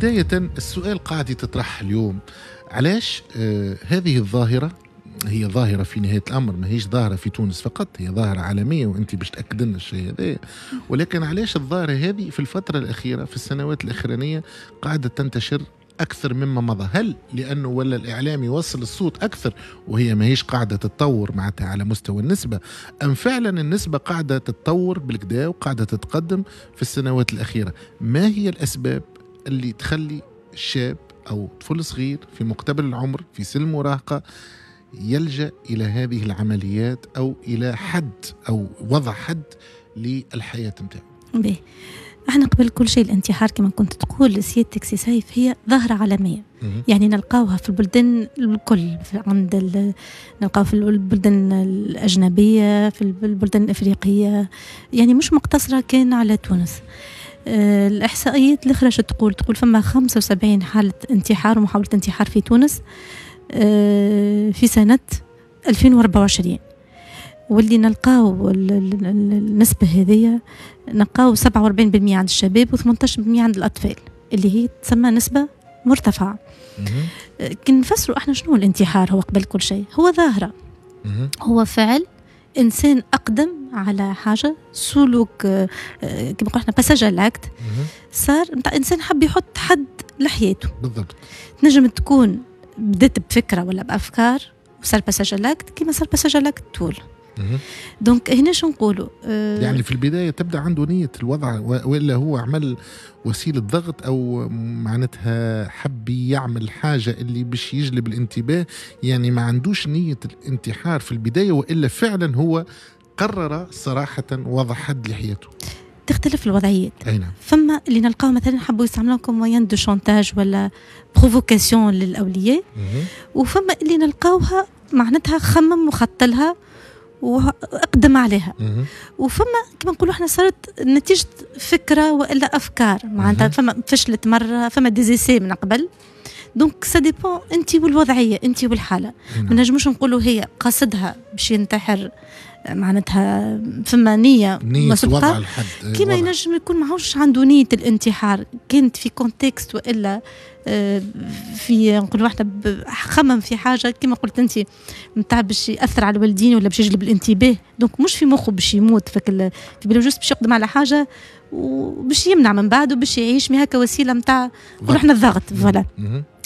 بداية السؤال قاعد يتطرح اليوم علاش آه، هذه الظاهرة هي ظاهرة في نهاية الأمر ما هيش ظاهرة في تونس فقط هي ظاهرة عالمية وأنت باش تأكد لنا الشيء هذا ولكن علاش الظاهرة هذه في الفترة الأخيرة في السنوات الأخرانية قاعدة تنتشر اكثر مما مضى هل لانه ولا الاعلام يوصل الصوت اكثر وهي ماهيش قاعده تتطور معناتها على مستوى النسبه ام فعلا النسبه قاعده تتطور بالكدا وقاعده تتقدم في السنوات الاخيره ما هي الاسباب اللي تخلي الشاب أو طفل صغير في مقتبل العمر في سن المراهقة يلجأ إلى هذه العمليات أو إلى حد أو وضع حد للحياة متاعه به احنا قبل كل شيء الانتحار كما كنت تقول سيادتك سي سيف هي ظاهرة عالمية يعني نلقاوها في البلدان الكل عند نلقاوها في البلدان الأجنبية في البلدان الأفريقية يعني مش مقتصرة كان على تونس الإحصائيات الأخرى شو تقول تقول فما 75 حالة انتحار ومحاولة انتحار في تونس آه، في سنة 2024 واللي نلقاو النسبة هذية نلقاو 47% عند الشباب و18% عند الأطفال اللي هي تسمى نسبة مرتفعة آه، كنفسروا احنا شنو الانتحار هو قبل كل شيء هو ظاهرة هو فعل انسان اقدم على حاجه سلوك آه، كما قلنا احنا باساج صار نتاع انسان حب يحط حد لحياته بالضبط تنجم تكون بدات بفكره ولا بافكار وصار باساج لاكت كيما صار باساج لاكت طول دونك هنا شو نقولوا أه يعني في البدايه تبدا عنده نيه الوضع ولا هو عمل وسيله ضغط او معناتها حب يعمل حاجه اللي باش يجلب الانتباه يعني ما عندوش نيه الانتحار في البدايه والا فعلا هو قرر صراحه وضع حد لحياته تختلف الوضعيات نعم. فما اللي نلقاه مثلا حبوا كم موين دو شونتاج ولا بروفوكاسيون للاولياء وفما اللي نلقاوها معناتها خمم وخطلها واقدم عليها وفما كما نقولوا احنا صارت نتيجه فكره والا افكار معناتها فما فشلت مره فما ديزيسي من قبل دونك سا ديبون انت والوضعيه انت والحاله نعم. ما نجموش نقولوا هي قصدها باش ينتحر معناتها فما نية نية الوضع الحد كما ينجم يكون ماهوش عنده نية الانتحار كانت في كونتكست وإلا آه، في نقول واحدة خمم في حاجة كما قلت أنت نتاع باش يأثر على الوالدين ولا باش يجلب الانتباه دونك مش في مخه باش يموت فك في بالو باش يقدم على حاجة وباش يمنع من بعده باش يعيش مي هكا وسيلة نتاع نقولوا الضغط فوالا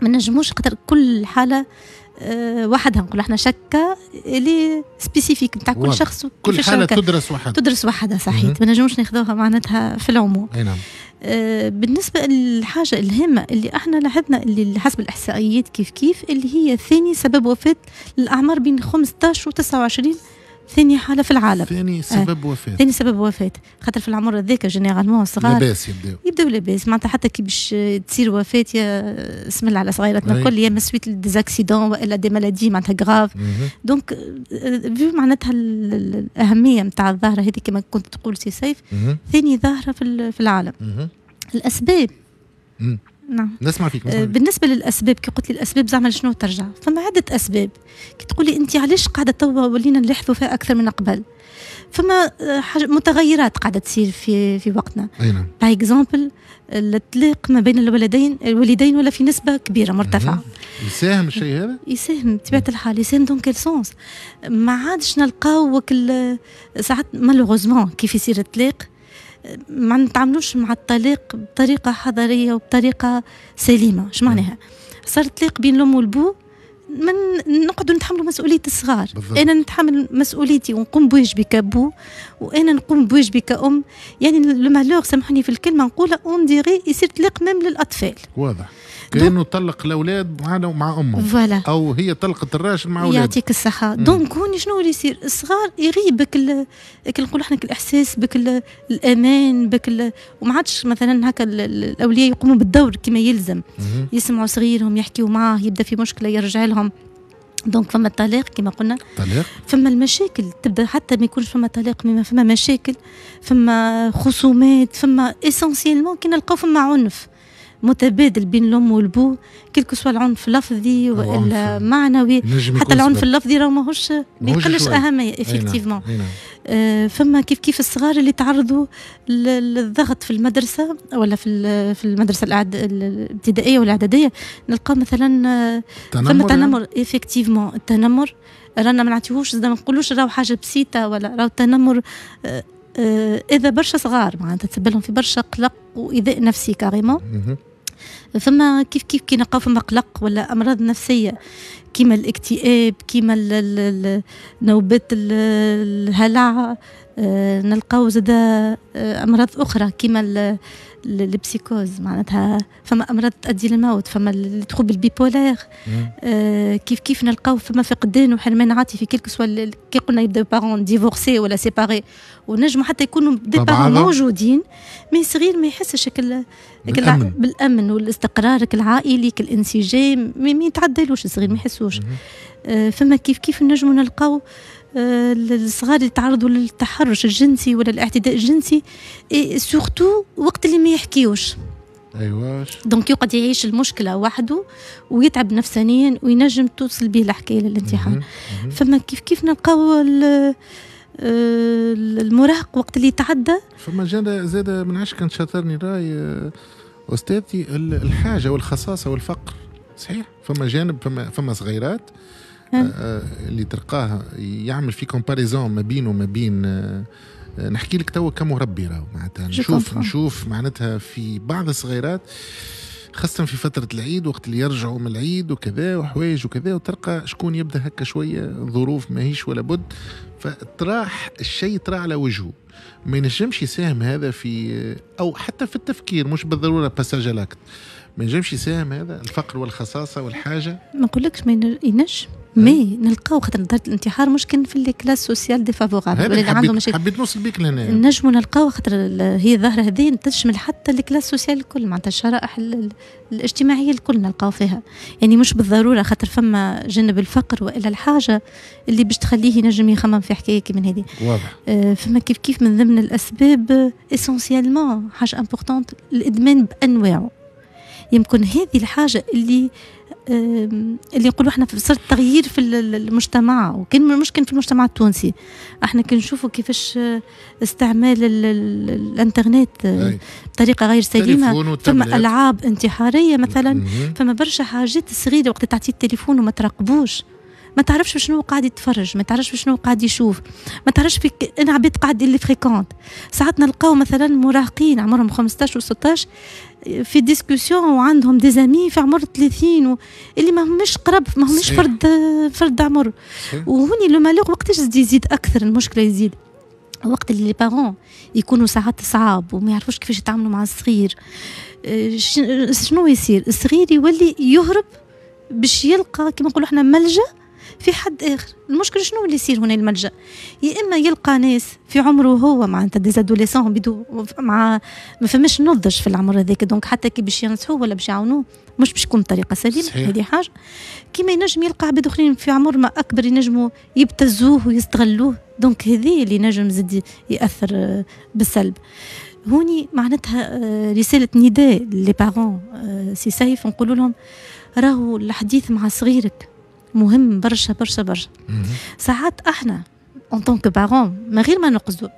ما نجموش قدر كل حالة آه، وحدها نقول احنا شكه اللي سبيسيفيك نتاع كل شخص كل حاله تدرس وحدها تدرس وحدها صحيح ما نجموش ناخذوها معناتها في العموم نعم. آه بالنسبه للحاجه الهامه اللي احنا لاحظنا اللي حسب الاحصائيات كيف كيف اللي هي ثاني سبب وفاه الاعمار بين 15 و 29 ثاني حاله في العالم ثاني آه، سبب آه. وفاه ثاني سبب وفاه خاطر في العمر هذاك جينيرالمون صغار لاباس يبداو يبداو لاباس معناتها حتى كي باش تصير وفاه يا سمل على صغيراتنا الكل يا مسويت ديزاكسيدون والا دي مالادي معناتها غراف دونك فيو معناتها الاهميه نتاع الظاهره هذه كما كنت تقول سي سيف ثاني ظاهره في, في العالم الاسباب نعم نسمع فيك نسمع آه، بالنسبه للاسباب كي قلت لي الاسباب زعما شنو ترجع فما عده اسباب كي تقول لي انت علاش قاعده توا ولينا نلحفوا فيها اكثر من قبل فما آه، حاجة متغيرات قاعده تصير في في وقتنا اي نعم باي اكزومبل الطلاق ما بين الولدين الوالدين ولا في نسبه كبيره مرتفعه يساهم الشيء هذا يساهم بطبيعه الحال يساهم دون كيل سونس ما عادش نلقاو ساعات مالوغوزمون كيف يصير الطلاق ما نتعاملوش مع الطلاق بطريقه حضاريه وبطريقه سليمه شمعناها صار الطلاق بين الام والبو من نقعدوا نتحملوا مسؤوليه الصغار بالضبط. انا نتحمل مسؤوليتي ونقوم بواجبي كابو وانا نقوم بواجبي كأم يعني لو مالور سامحوني في الكلمه نقولها اون ديري يصير تلاق مام للاطفال واضح كانه طلق الاولاد مع ومع امهم فوالا او هي طلقت الراجل مع اولادها يعطيك الصحه دونك هون شنو اللي يصير الصغار يغيبك كي نقولوا احنا الاحساس بك الامان بك وما عادش مثلا هكا الاولياء يقوموا بالدور كما يلزم مم. يسمعوا صغيرهم يحكيوا معاه يبدا في مشكله يرجع لهم دونك فما الطلاق كما قلنا طلاق فما المشاكل تبدا حتى ما يكونش فما طلاق مما فما مشاكل فما خصومات فما اسونسيلمون كي نلقاو فما عنف متبادل بين الام والبو كلكو سوا العنف اللفظي والا معنوي حتى العنف اللفظي راهو ماهوش ما يقلش اهميه افكتيفمون نعم، نعم. آه، فما كيف كيف الصغار اللي تعرضوا للضغط في المدرسه ولا في في المدرسه الأعد... الابتدائيه والاعداديه نلقى مثلا تنمر آه، فما تنمر افكتيفمون آه. التنمر رانا ما نعطيهوش ما نقولوش راهو حاجه بسيطه ولا راهو التنمر اذا برشا صغار معناتها تسبب لهم في برشا قلق وايذاء نفسي كاريمون فما كيف كيف كي نلقاو فما قلق ولا امراض نفسيه كيما الاكتئاب كيما نوبات الهلع آه، نلقاو زاد آه، امراض اخرى كيما البسيكوز معناتها فما امراض تؤدي للموت فما التروبل البيبولير آه كيف كيف نلقاو فما فقدان وحرمان عاطفي كيلكو سوا كي قلنا يبداو بارون ديفورسي ولا سيباري ونجموا حتى يكونوا دي بارون موجودين مي صغير ما يحسش بالأمن. بالامن والاستقرار العائلي كالانسجام ما يتعدلوش الصغير ما يحسوش آه فما كيف كيف نجموا نلقاو آه الصغار يتعرضوا للتحرش الجنسي ولا الاعتداء الجنسي سورتو إيه، وقت اللي ما يحكيوش ايواش دونك يقعد يعيش المشكله وحده ويتعب نفسانيا وينجم توصل به الحكايه للانتحار فما كيف كيف نلقاو المراهق وقت اللي يتعدى فما جانا زاد من عش كان شاطرني راي آه، استاذتي الحاجه والخصاصه والفقر صحيح فما جانب فما فما صغيرات آه، آه، اللي تلقاه يعمل في كومباريزون ما بينه وما بين آه، نحكي لك توا كمربي راهو معناتها نشوف نشوف معناتها في بعض الصغيرات خاصة في فترة العيد وقت اللي يرجعوا من العيد وكذا وحوايج وكذا وتلقى شكون يبدا هكا شوية ظروف ماهيش ولا بد فتراح الشيء ترى على وجهه ما ينجمش يساهم هذا في او حتى في التفكير مش بالضروره باساج الاكت ما ينجمش يساهم هذا الفقر والخصاصه والحاجه ما نقولكش ما ينجم مي نلقاو خاطر نظره الانتحار مش كان في الكلاس سوسيال ديفافورابل اللي عنده مشاكل حبيت نوصل بيك لهنا نجموا نلقاو خاطر هي الظاهره هذه تشمل حتى الكلاس سوسيال الكل معناتها الشرائح الاجتماعيه الكل نلقاو فيها يعني مش بالضروره خاطر فما جانب الفقر والا الحاجه اللي باش تخليه ينجم يخمم في حكايه كيما هذه واضح آه فما كيف كيف من ضمن الاسباب اسونسيالمون حاجه امبوغتونت الادمان بانواعه يمكن هذه الحاجه اللي اللي نقولوا احنا صار تغيير في المجتمع وكان مشكل في المجتمع التونسي احنا كنشوفوا كيفاش استعمال الانترنت آه، بطريقه غير سليمه فما العاب انتحاريه مثلا فما برشا حاجات صغيره وقت تعطي التليفون وما تراقبوش ما تعرفش شنو قاعد يتفرج ما تعرفش شنو قاعد يشوف ما تعرفش فيك انا عبيت قاعد اللي فريكونت ساعات نلقاو مثلا مراهقين عمرهم 15 و16 آه، في ديسكوسيون وعندهم ديزامي في عمر 30 و... اللي ما همش قرب ما همش فرد فرد عمر وهوني لو مالوغ وقتاش يزيد اكثر المشكله يزيد وقت اللي بارون يكونوا ساعات صعاب وما يعرفوش كيفاش يتعاملوا مع الصغير آه، شنو يصير الصغير يولي يهرب باش يلقى كما نقولوا احنا ملجا في حد اخر المشكل شنو اللي يصير هنا الملجا يا اما يلقى ناس في عمره هو معناتها ديزادوليسون بدو مع ما فماش نضج في العمر هذاك دونك حتى كي باش ينصحوه ولا باش يعاونوه مش باش تكون بطريقه سليمه هذه حاجه كيما ينجم يلقى عباد اخرين في عمر ما اكبر ينجموا يبتزوه ويستغلوه دونك هذه اللي نجم زد ياثر بالسلب هوني معناتها آه، رساله نداء لي بارون آه، سي سيف نقول لهم راهو الحديث مع صغيرك مهم برشا برشا برشا ساعات احنا اون طونك بارون من غير ما نقصدو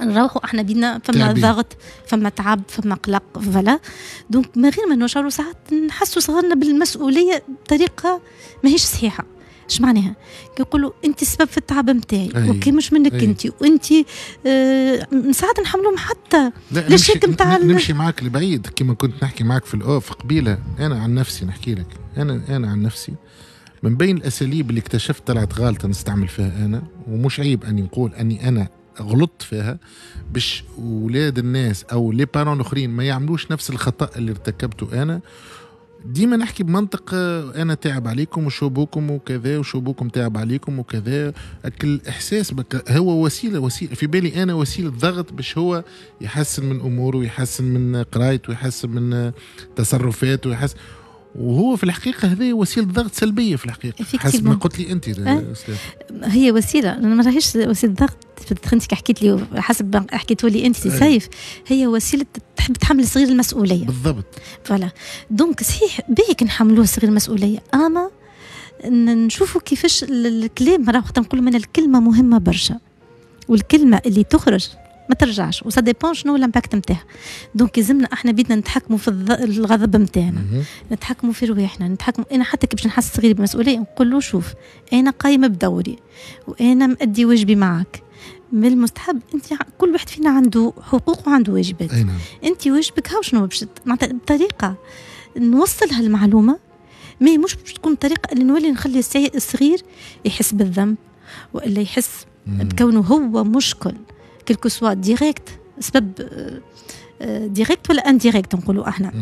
نروحوا احنا بينا فما ضغط فما تعب فما قلق فلا دونك من غير ما نشعروا ساعات نحسوا صغرنا بالمسؤوليه بطريقه ماهيش صحيحه اش معناها كيقولوا انت السبب في التعب نتاعي اوكي مش منك انت وانت آه ساعات نحملهم حتى للشك نتاع نمشي معاك لبعيد كما كنت نحكي معاك في الاوف قبيله انا عن نفسي نحكي لك انا انا عن نفسي آه من بين الأساليب اللي اكتشفت طلعت غالطة نستعمل فيها أنا ومش عيب أني نقول أني أنا غلطت فيها باش ولاد الناس أو لي بارون الآخرين ما يعملوش نفس الخطأ اللي ارتكبته أنا ديما نحكي بمنطق آه، انا تعب عليكم وشوبوكم وكذا وشوبوكم تعب عليكم وكذا اكل احساس بك هو وسيله وسيله في بالي انا وسيله ضغط باش هو يحسن من اموره ويحسن من قرايته ويحسن من تصرفاته ويحسن وهو في الحقيقه هذا وسيله ضغط سلبيه في الحقيقه حسب ما قلت لي انت أه؟ هي وسيله ما راهيش وسيله ضغط انت حكيت لي حسب ما لي انت سيف هي وسيله تحب تحمل صغير المسؤوليه بالضبط فوالا دونك صحيح باهي نحملوه صغير المسؤوليه اما نشوفوا كيفاش الكلام راه نقولوا من الكلمه مهمه برشا والكلمه اللي تخرج ما ترجعش وسا ديبون شنو الامباكت نتاعها دونك يلزمنا احنا بيدنا نتحكموا في الغضب نتاعنا نتحكموا في رواحنا نتحكموا انا حتى كي باش نحس صغير بمسؤوليه نقول له شوف انا قايمه بدوري وانا مأدي واجبي معك من المستحب انت كل واحد فينا عنده حقوق وعنده واجبات نعم. انت واجبك هاو شنو باش معناتها بطريقه نوصلها المعلومه ما مش باش تكون الطريقه اللي نولي نخلي الصغير يحس بالذنب والا يحس بكونه هو مشكل كيلكو سوا ديريكت سبب ديريكت آه، آه، ولا انديريكت نقولوا احنا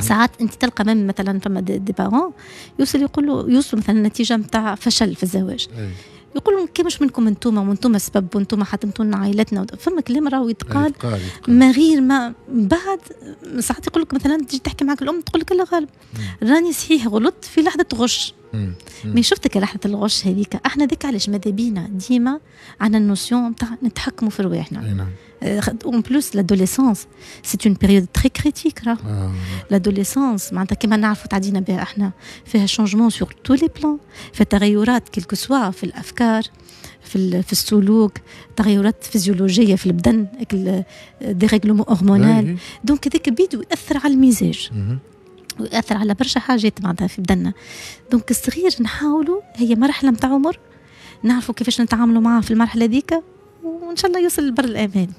ساعات انت تلقى مام مثلا فما دي بارون يوصل يقولوا يوصل مثلا نتيجه نتاع فشل في الزواج يقولوا كي مش منكم انتم وانتم سبب وانتم حطمتوا لنا عائلتنا فما كلام راهو يتقال ما غير ما بعد ساعات يقول لك مثلا تجي تحكي معك الام تقول لك لا غالب راني صحيح غلطت في لحظه غش مي شفتك لحظه الغش هذيك احنا ذيك علاش ماذا بينا ديما عن النوسيون تاع نتحكموا في رواحنا اون بلوس لادوليسونس سي اون بيريود تري كريتيك راه لادوليسونس معناتها كيما نعرفوا تعدينا بها احنا فيها شونجمون سور تو لي بلان فيها تغيرات كيلكو سوا في الافكار في في السلوك تغيرات فيزيولوجيه في البدن ديريغلومون هرمونال دونك هذاك بيدو ياثر على المزاج ويأثر على برشا حاجات معناتها في بدنا دونك الصغير نحاولوا هي مرحلة متاع عمر نعرفوا كيفاش نتعاملوا معاه في المرحلة ذيك وإن شاء الله يوصل لبر الأمان